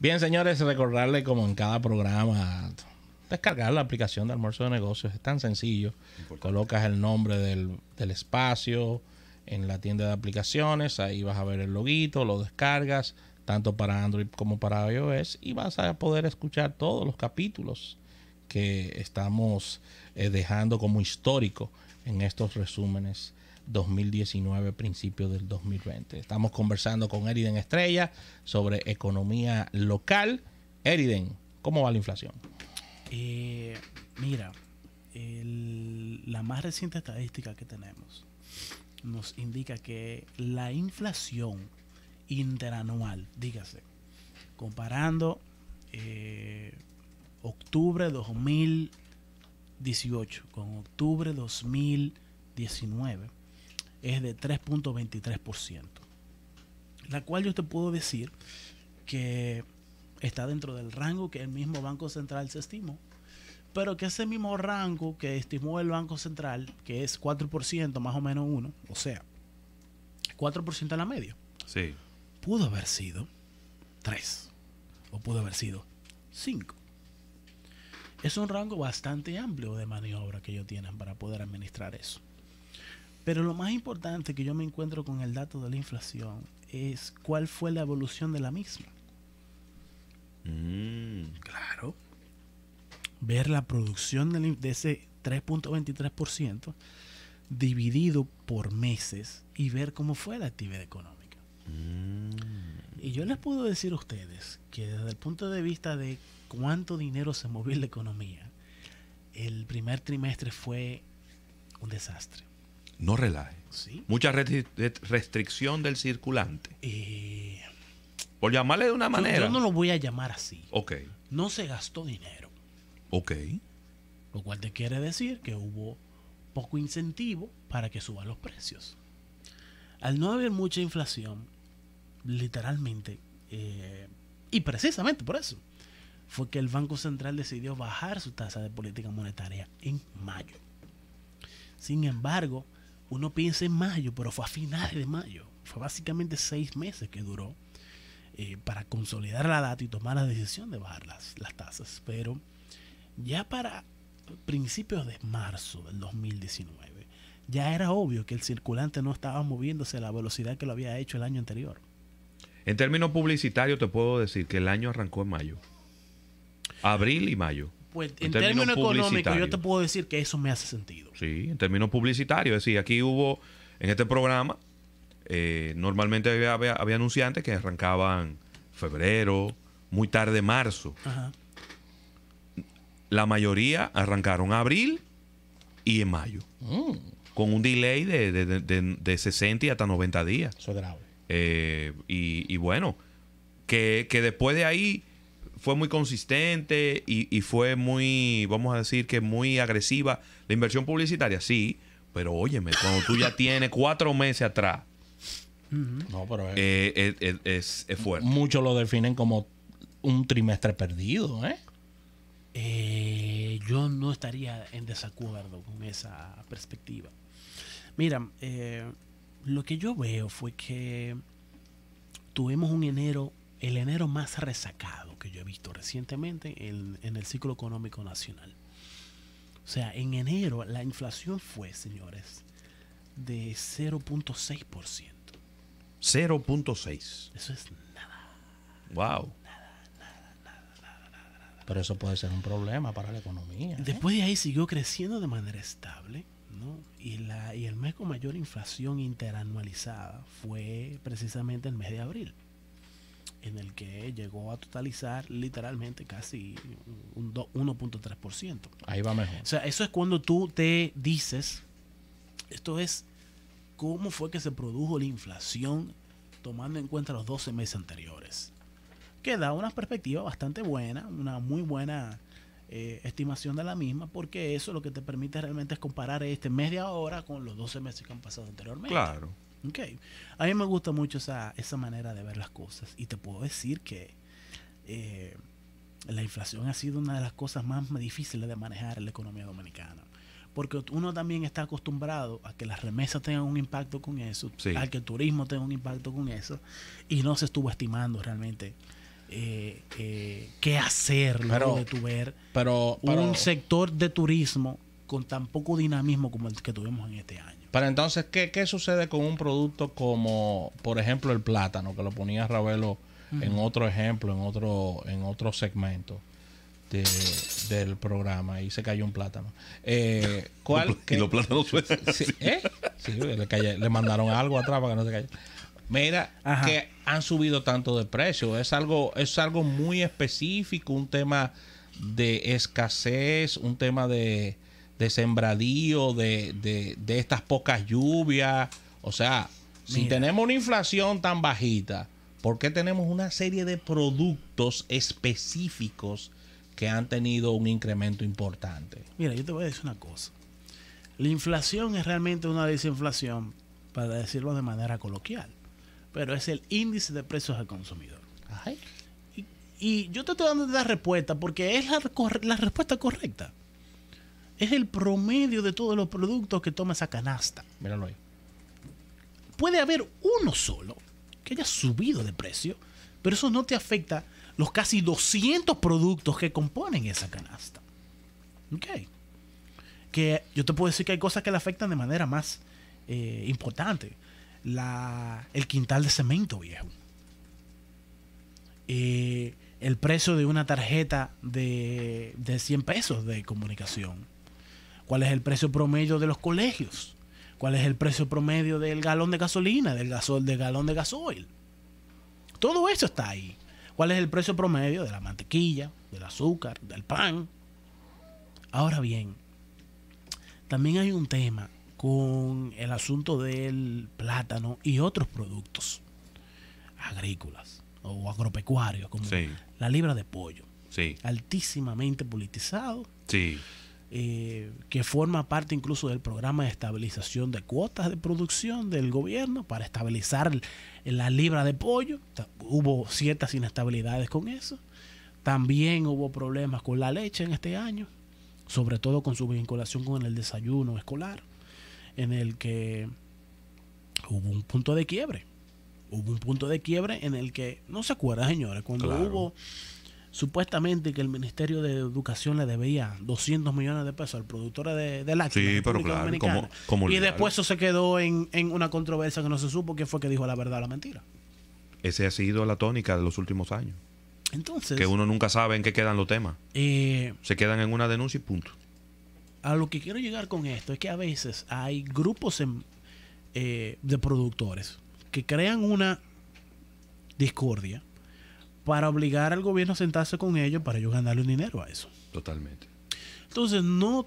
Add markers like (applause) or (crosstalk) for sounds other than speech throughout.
Bien, señores, recordarle como en cada programa, descargar la aplicación de almuerzo de negocios. Es tan sencillo. Colocas el nombre del, espacio en la tienda de aplicaciones. Ahí vas a ver el loguito, lo descargas, tanto para Android como para iOS. Y vas a poder escuchar todos los capítulos que estamos eh, dejando como histórico en estos resúmenes 2019, principio del 2020. Estamos conversando con Eriden Estrella sobre economía local. Eriden, ¿cómo va la inflación? Eh, mira, la más reciente estadística que tenemos nos indica que la inflación interanual, dígase, comparando eh, octubre 2018 con octubre 2019, es de 3.23%, la cual yo te puedo decir que está dentro del rango que el mismo Banco Central se estimó, pero que ese mismo rango que estimó el Banco Central, que es 4% más o menos uno, o sea, 4% a la media, sí. pudo haber sido 3 o pudo haber sido 5. Es un rango bastante amplio de maniobra que ellos tienen para poder administrar eso. Pero lo más importante que yo me encuentro con el dato de la inflación es cuál fue la evolución de la misma. Mm, claro. Ver la producción de ese 3.23% dividido por meses y ver cómo fue la actividad económica. Mm. Y yo les puedo decir a ustedes que desde el punto de vista de cuánto dinero se movió en la economía, el primer trimestre fue un desastre. No relaje. Mucha restricción del circulante. Eh, por llamarle de una manera. Yo, no lo voy a llamar así. Ok. No se gastó dinero. Ok. Lo cual te quiere decir que hubo poco incentivo para que suban los precios. Al no haber mucha inflación, literalmente, eh, y precisamente por eso, fue que el Banco Central decidió bajar su tasa de política monetaria en mayo. Sin embargo, uno piensa en mayo, pero fue a finales de mayo. Fue básicamente seis meses que duró eh, para consolidar la data y tomar la decisión de bajar las, las tasas. Pero ya para principios de marzo del 2019, ya era obvio que el circulante no estaba moviéndose a la velocidad que lo había hecho el año anterior. En términos publicitarios te puedo decir que el año arrancó en mayo. Abril y mayo. Pues, en, términos, económicos yo te puedo decir que eso me hace sentido. Sí, en términos publicitarios, es decir, aquí hubo, en este programa, eh, normalmente había, anunciantes que arrancaban febrero, muy tarde marzo. La mayoría arrancaron abril y en mayo. Mm. Con un delay de, 60 y hasta 90 días. Eso es grave. Eh, y, bueno, que después de ahí fue muy consistente y, fue muy, vamos a decir que muy agresiva. La inversión publicitaria, sí, pero óyeme, cuando tú ya tienes cuatro meses atrás, eh, es, fuerte. Muchos lo definen como un trimestre perdido, ¿eh? eh yo no estaría en desacuerdo con esa perspectiva. Mira, eh, lo que yo veo fue que tuvimos un enero el enero más resacado que yo he visto recientemente en, el ciclo económico nacional. O sea, en enero la inflación fue, señores, de 0.6%. 0.6. Eso es nada. Wow. Nada, nada, nada, nada, Pero eso puede ser un problema para la economía. ¿eh? Después de ahí siguió creciendo de manera estable, ¿no? Y, la, y el mes con mayor inflación interanualizada fue precisamente el mes de abril en el que llegó a totalizar literalmente casi un 1.3%. Ahí va mejor. O sea, eso es cuando tú te dices, esto es cómo fue que se produjo la inflación tomando en cuenta los 12 meses anteriores. Que da una perspectiva bastante buena, una muy buena eh, estimación de la misma, porque eso lo que te permite realmente es comparar este mes de ahora con los 12 meses que han pasado anteriormente. Claro. A mí me gusta mucho esa, esa manera de ver las cosas. Y te puedo decir que eh, la inflación ha sido una de las cosas más difíciles de manejar en la economía dominicana. Porque uno también está acostumbrado a que las remesas tengan un impacto con eso, a que el turismo tenga un impacto con eso, y no se estuvo estimando realmente eh, eh, qué hacer luego de tu ver pero, pero, un sector de turismo con tan poco dinamismo como el que tuvimos en este año. Pero entonces, ¿qué, sucede con un producto como, por ejemplo, el plátano, que lo ponía Ravelo en otro ejemplo, en otro, en otro segmento del programa? Y se cayó un plátano. Eh, (laughs) ¿cuál, y los plátanos (laughs) ¿eh? Sí, le, le, mandaron algo atrás para que no se cayera. Mira, que han subido tanto de precio. Es algo, es algo muy específico, un tema de escasez, un tema de de sembradío, de, estas pocas lluvias. O sea, si tenemos una inflación tan bajita, ¿por qué tenemos una serie de productos específicos que han tenido un incremento importante? Mira, yo te voy a decir una cosa. La inflación es realmente una desinflación, para decirlo de manera coloquial, pero es el índice de precios al consumidor. Y, y, yo te estoy dando la respuesta porque es la, la respuesta correcta. Es el promedio de todos los productos que toma esa canasta. Míralo ahí. Puede haber uno solo que haya subido de precio, pero eso no te afecta los casi 200 productos que componen esa canasta. Ok. Que yo te puedo decir que hay cosas que le afectan de manera más eh, importante. La, el quintal de cemento viejo. Eh, el precio de una tarjeta de, de 100 pesos de comunicación cuál es el precio promedio de los colegios, cuál es el precio promedio del galón de gasolina, del gasol, del galón de gasoil. Todo eso está ahí. ¿Cuál es el precio promedio de la mantequilla, del azúcar, del pan? Ahora bien, también hay un tema con el asunto del plátano y otros productos agrícolas o agropecuarios, como la libra de pollo. Altísimamente politizado. Sí eh, que forma parte incluso del programa de estabilización de cuotas de producción del gobierno para estabilizar la libra de pollo. Hubo ciertas inestabilidades con eso. También hubo problemas con la leche en este año, sobre todo con su vinculación con el desayuno escolar, en el que hubo un punto de quiebre. Hubo un punto de quiebre en el que, no se acuerda señores, cuando hubo supuestamente que el Ministerio de Educación le debía 200 millones de pesos al productor de, lácteos. Sí, pero claro, Y después eso se quedó en, una controversia que no se supo que fue que dijo la verdad o la mentira. ese ha sido la tónica de los últimos años. Entonces. Que uno nunca sabe en qué quedan los temas. Eh, se quedan en una denuncia y punto. A lo que quiero llegar con esto es que a veces hay grupos eh, de productores que crean una discordia para obligar al gobierno a sentarse con ellos para ellos ganarle un dinero a eso. Totalmente. Entonces, no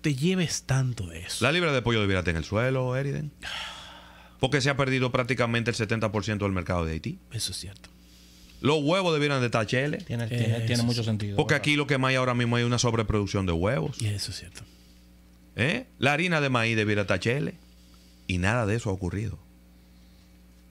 te lleves tanto de eso. La libra de pollo debiera estar en el suelo, Eriden. Porque se ha perdido prácticamente el 70% del mercado de Haití. Eso es cierto. Los huevos debieran de estar Tiene, mucho sentido. Porque aquí lo que hay ahora mismo Es una sobreproducción de huevos. Y eso es cierto. ¿Eh? La harina de maíz debiera estar Y nada de eso ha ocurrido.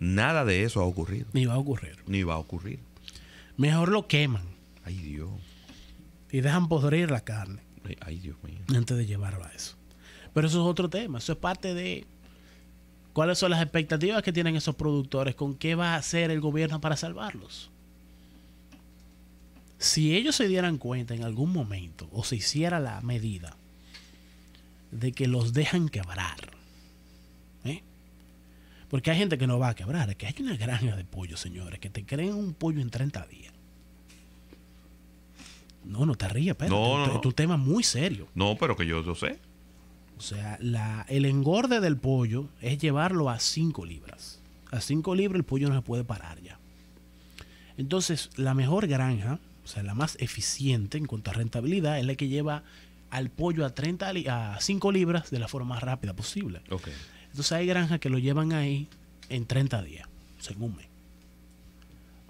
Nada de eso ha ocurrido. Ni va a ocurrir. Ni va a ocurrir. Mejor lo queman. Ay Dios. Y dejan podrir la carne. Ay Dios mío. Antes de llevarlo a eso. Pero eso es otro tema. Eso es parte de cuáles son las expectativas que tienen esos productores. ¿Con qué va a hacer el gobierno para salvarlos? Si ellos se dieran cuenta en algún momento o se hiciera la medida de que los dejan quebrar porque hay gente que no va a quebrar. que hay una granja de pollo, señores, que te creen un pollo en 30 días. No, no te rías, pero no, es tema muy serio. No, pero que yo, lo sé. O sea, la, el engorde del pollo es llevarlo a 5 libras. A 5 libras el pollo no se puede parar ya. Entonces, la mejor granja, o sea, la más eficiente en cuanto a rentabilidad, es la que lleva al pollo a, 30 a 5 libras de la forma más rápida posible. Okay. Entonces hay granjas que lo llevan ahí en 30 días, según me.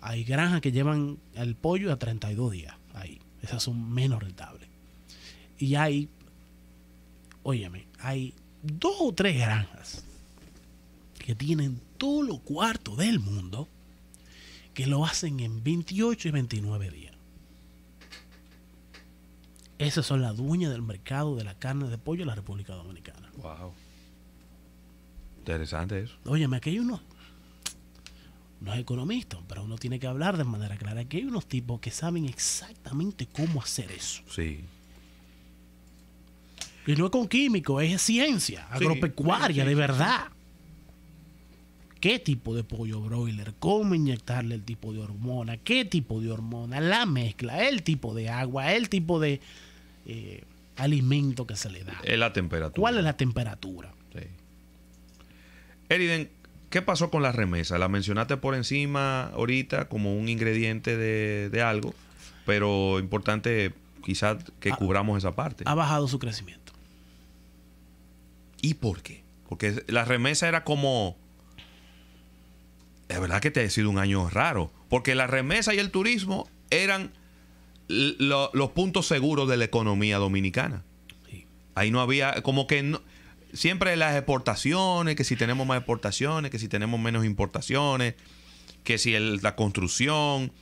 Hay granjas que llevan el pollo a 32 días ahí. Esas son menos rentables. Y hay, óyeme, hay dos o tres granjas que tienen todo lo cuarto del mundo que lo hacen en 28 y 29 días. Esas son las dueñas del mercado de la carne de pollo en la República Dominicana. Wow. Interesante eso. Óyeme, aquí hay unos, es economista pero uno tiene que hablar de manera clara. Aquí hay unos tipos que saben exactamente cómo hacer eso. Sí. Y no es con químico, es ciencia agropecuaria, de verdad. ¿Qué tipo de pollo broiler? ¿Cómo inyectarle el tipo de hormona? ¿Qué tipo de hormona? La mezcla, el tipo de agua, el tipo de eh, alimento que se le da. Es la temperatura. ¿Cuál es la temperatura? Sí. Eriden, ¿qué pasó con la remesa? La mencionaste por encima ahorita como un ingrediente de, algo, pero importante quizás que cubramos esa parte. Ha bajado su crecimiento. ¿Y por qué? Porque la remesa era como... Es verdad que te ha sido un año raro, porque la remesa y el turismo eran los puntos seguros de la economía dominicana. Ahí no había, como que no, siempre las exportaciones, que si tenemos más exportaciones, que si tenemos menos importaciones, que si la construcción.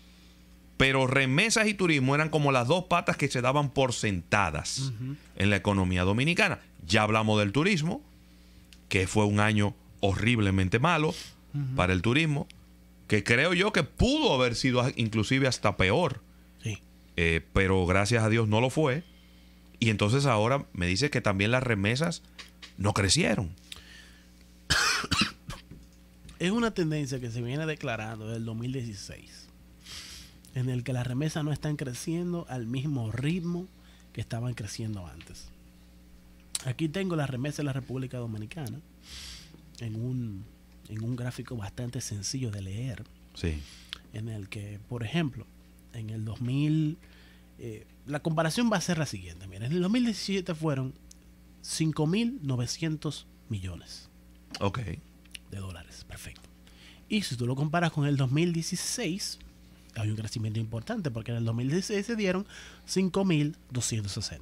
Pero remesas y turismo eran como las dos patas que se daban por sentadas en la economía dominicana. Ya hablamos del turismo, que fue un año horriblemente malo para el turismo, que creo yo que pudo haber sido inclusive hasta peor. Sí. Eh, pero gracias a Dios no lo fue. Y entonces ahora me dice que también las remesas no crecieron. (coughs) Es una tendencia que se viene declarando desde el 2016, en el que las remesas no están creciendo al mismo ritmo que estaban creciendo antes. Aquí tengo las remesas de la República Dominicana en un, en un gráfico bastante sencillo de leer. Sí. En el que, por ejemplo, en el 2000, eh, la comparación va a ser la siguiente. en el 2017 fueron 5.900 millones. Ok. De dólares, perfecto. Y si tú lo comparas con el 2016, hay un crecimiento importante porque en el 2016 se dieron 5.260.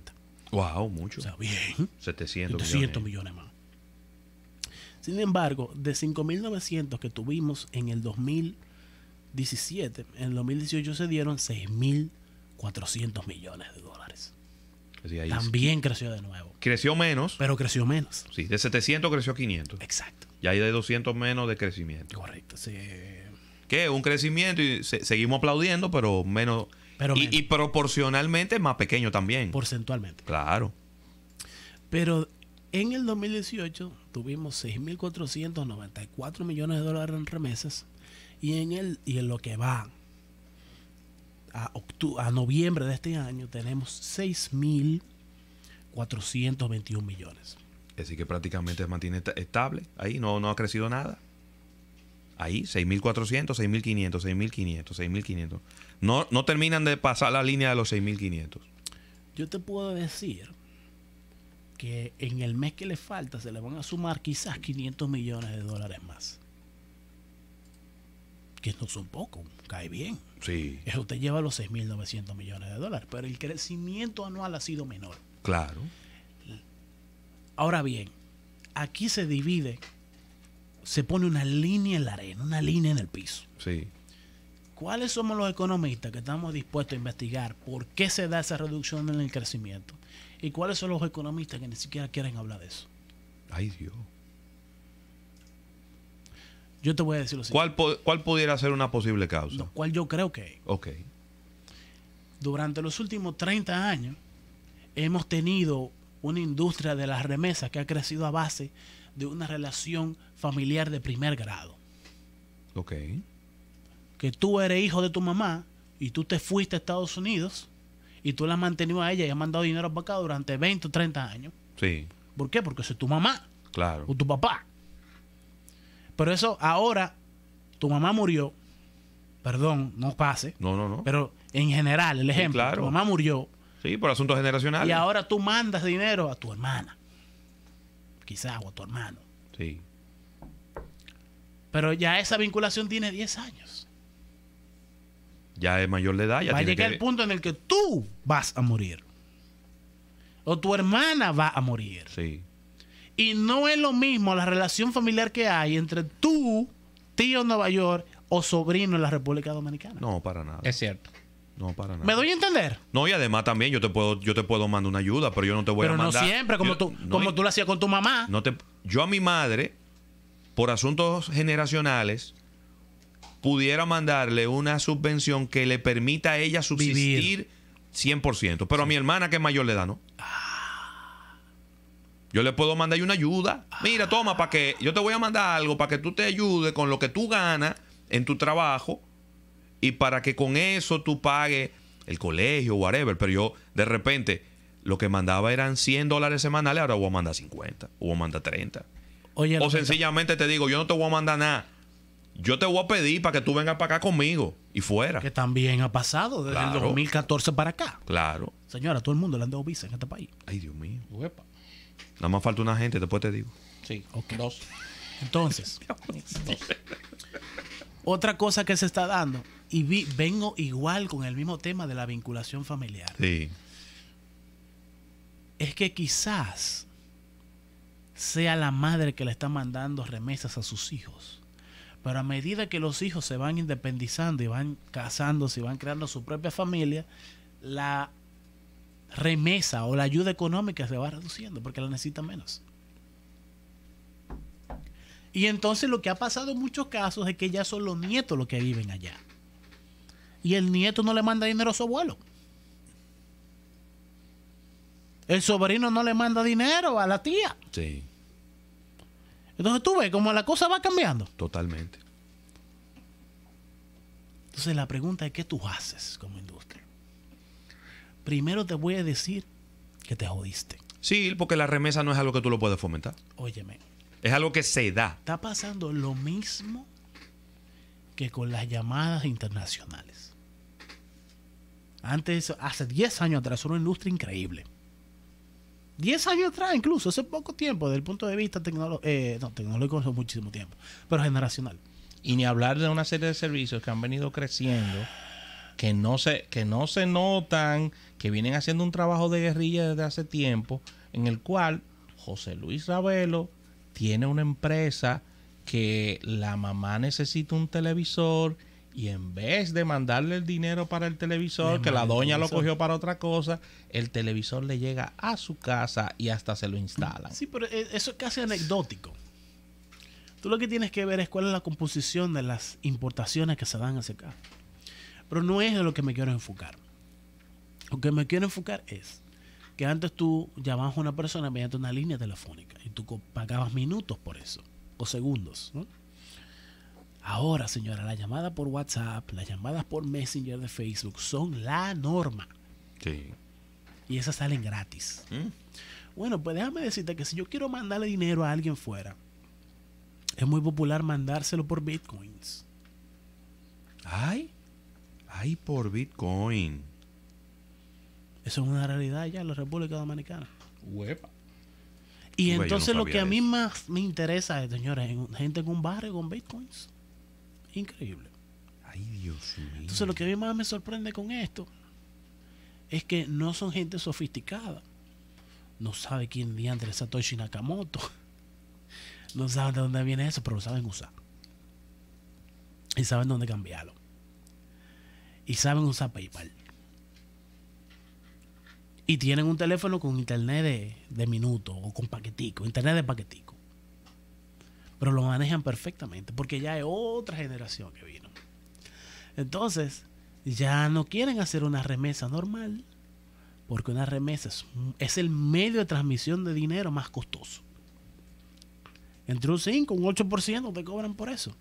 Wow, mucho. O sea, bien. 700, millones. millones más. Sin embargo, de 5.900 que tuvimos en el 2017, en el 2018 se dieron 6.400 millones de dólares también creció de nuevo. Creció menos. Pero creció menos. Sí, de 700 creció a 500. Exacto. Y ahí de 200 menos de crecimiento. Correcto, sí. Que un crecimiento y seguimos aplaudiendo, pero menos. y, proporcionalmente más pequeño también. Porcentualmente. Claro. Pero en el 2018 tuvimos 6.494 millones de dólares en remesas y en, el, y en lo que va a, a noviembre de este año tenemos 6.421 millones. Así que prácticamente se mantiene estable. Ahí no, no ha crecido nada. Ahí, 6.400, 6.500, 6.500, 6.500. No, no terminan de pasar la línea de los 6.500. Yo te puedo decir que en el mes que le falta se le van a sumar quizás 500 millones de dólares más que no son pocos, cae bien. Sí. Eso te lleva a los 6.900 millones de dólares, pero el crecimiento anual ha sido menor. Claro. Ahora bien, aquí se divide, se pone una línea en la arena, una línea en el piso. ¿Cuáles somos los economistas que estamos dispuestos a investigar por qué se da esa reducción en el crecimiento? ¿Y cuáles son los economistas que ni siquiera quieren hablar de eso? Ay Dios. Yo te voy a decir lo siguiente. ¿Cuál, pudiera ser una posible causa? Lo cual yo creo que es. Ok. Durante los últimos 30 años hemos tenido una industria de las remesas que ha crecido a base de una relación familiar de primer grado. Ok. Que tú eres hijo de tu mamá y tú te fuiste a Estados Unidos y tú la has mantenido a ella y has mandado dinero para acá durante 20 o 30 años. Sí. ¿Por qué? Porque soy tu mamá. Claro. O tu papá. Pero eso ahora, tu mamá murió, perdón, no pase. No, no, no. Pero en general, el ejemplo, tu mamá murió. Sí, por asuntos generacionales. Y ahora tú mandas dinero a tu hermana. Quizás, o a tu hermano. Sí. Pero ya esa vinculación tiene 10 años. Ya es mayor de edad. Ya va a llegar el punto en el que tú vas a morir. O tu hermana va a morir. Sí. Y no es lo mismo la relación familiar que hay entre tú, tío en Nueva York, o sobrino en la República Dominicana. No, para nada. Es cierto. No, para nada. ¿Me doy a entender? No, y además también yo te puedo, yo te puedo mandar una ayuda, pero yo no te voy a mandar. Pero no siempre, como, tú, como tú lo hacías con tu mamá. No te, yo a mi madre, por asuntos generacionales, pudiera mandarle una subvención que le permita a ella subsistir 100%. Pero a mi hermana, que es mayor le da, ¿no? Ah. Yo le puedo mandar una ayuda. Mira, toma, para que yo te voy a mandar algo para que tú te ayudes con lo que tú ganas en tu trabajo y para que con eso tú pagues el colegio, o whatever. Pero yo, de repente, lo que mandaba eran 100 dólares semanales, ahora voy a mandar 50, o voy a mandar 30. o sencillamente te digo, yo no te voy a mandar nada. Yo te voy a pedir para que tú vengas para acá conmigo y fuera. Que también ha pasado desde el 2014 para acá. Claro. Señora, todo el mundo le han dado visa en este país. Ay, Dios mío. Nada más falta una gente, después te digo. Sí, dos. Entonces, (laughs) otra cosa que se está dando, y vengo igual con el mismo tema de la vinculación familiar. Sí. Es que quizás sea la madre que le está mandando remesas a sus hijos. Pero a medida que los hijos se van independizando y van casándose y van creando su propia familia, la remesa o la ayuda económica se va reduciendo porque la necesita menos. Y entonces lo que ha pasado en muchos casos es que ya son los nietos los que viven allá. Y el nieto no le manda dinero a su abuelo. El sobrino no le manda dinero a la tía. Sí. Entonces tú ves cómo la cosa va cambiando. Totalmente. Entonces la pregunta es, ¿qué tú haces como industria? primero te voy a decir que te jodiste. Sí, porque la remesa no es algo que tú lo puedes fomentar. Óyeme. Es algo que se da. Está pasando lo mismo que con las llamadas internacionales. Antes, hace 10 años atrás, era una industria increíble. 10 años atrás, incluso, hace poco tiempo, desde el punto de vista tecnológico, eh, no, tecnológico hace muchísimo tiempo, pero generacional. Y ni hablar de una serie de servicios que han venido creciendo que no se, que no se notan, que vienen haciendo un trabajo de guerrilla desde hace tiempo, en el cual José Luis Ravelo tiene una empresa que la mamá necesita un televisor y en vez de mandarle el dinero para el televisor, que la doña lo cogió para otra cosa, el televisor le llega a su casa y hasta se lo instalan. Sí, pero eh, eso es casi anecdótico. Tú lo que tienes que ver es cuál es la composición de las importaciones que se dan hacia acá. Pero no es de lo que me quiero enfocar. Lo que me quiero enfocar es que antes tú llamabas a una persona mediante una línea telefónica y tú pagabas minutos por eso, o segundos. Ahora, señora, la llamada por WhatsApp, las llamadas por Messenger de Facebook son la norma. Sí. Y esas salen gratis. ¿Mm? Bueno, pues déjame decirte que si yo quiero mandarle dinero a alguien fuera, es muy popular mandárselo por bitcoins. Ay. Ay, por Bitcoin. Eso es una realidad ya en la República Dominicana. Y entonces lo que a mí más me interesa, señores, gente en un barrio con Bitcoins. Increíble. Ay, Dios mío. Entonces lo que a mí más me sorprende con esto es que no son gente sofisticada. No sabe quién diantre es Satoshi Nakamoto. (laughs) No saben de dónde viene eso, pero lo saben usar. Y saben dónde cambiarlo y saben usar PayPal. Y tienen un teléfono con internet de, minutos minuto o con paquetico, internet de paquetico. Pero lo manejan perfectamente porque ya hay otra generación que vino. Entonces, ya no quieren hacer una remesa normal porque una remesa es, el medio de transmisión de dinero más costoso. Entre un 5, un 8% te cobran por eso.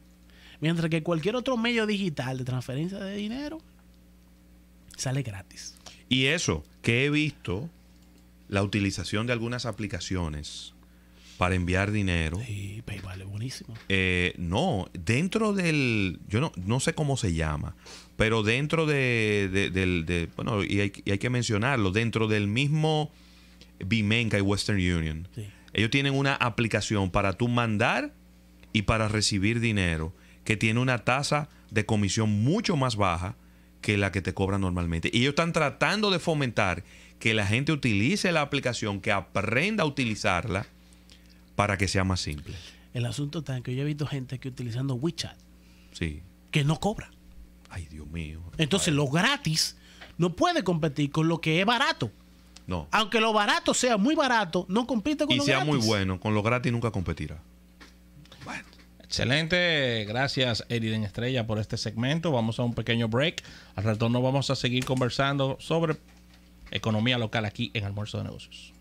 Mientras que cualquier otro medio digital de transferencia de dinero Sale gratis. Y eso, que he visto la utilización de algunas aplicaciones para enviar dinero. Sí, PayPal es buenísimo. Eh, no, dentro del, yo no, no sé cómo se llama, pero dentro de, bueno, y hay, y hay, que mencionarlo, dentro del mismo Bimenca y Western Union, ellos tienen una aplicación para tú mandar y para recibir dinero que tiene una tasa de comisión mucho más baja que la que te cobra normalmente. Y ellos están tratando de fomentar que la gente utilice la aplicación, que aprenda a utilizarla para que sea más simple. El asunto está que yo he visto gente que utilizando WeChat sí. que no cobra. Ay, Dios mío. Entonces, lo gratis no puede competir con lo que es barato. No. Aunque lo barato sea muy barato, no compite con lo gratis. Y sea muy bueno, con lo gratis nunca competirá. Excelente, gracias Eriden Estrella por este segmento. Vamos a un pequeño break. Al retorno vamos a seguir conversando sobre economía local aquí en Almuerzo de Negocios.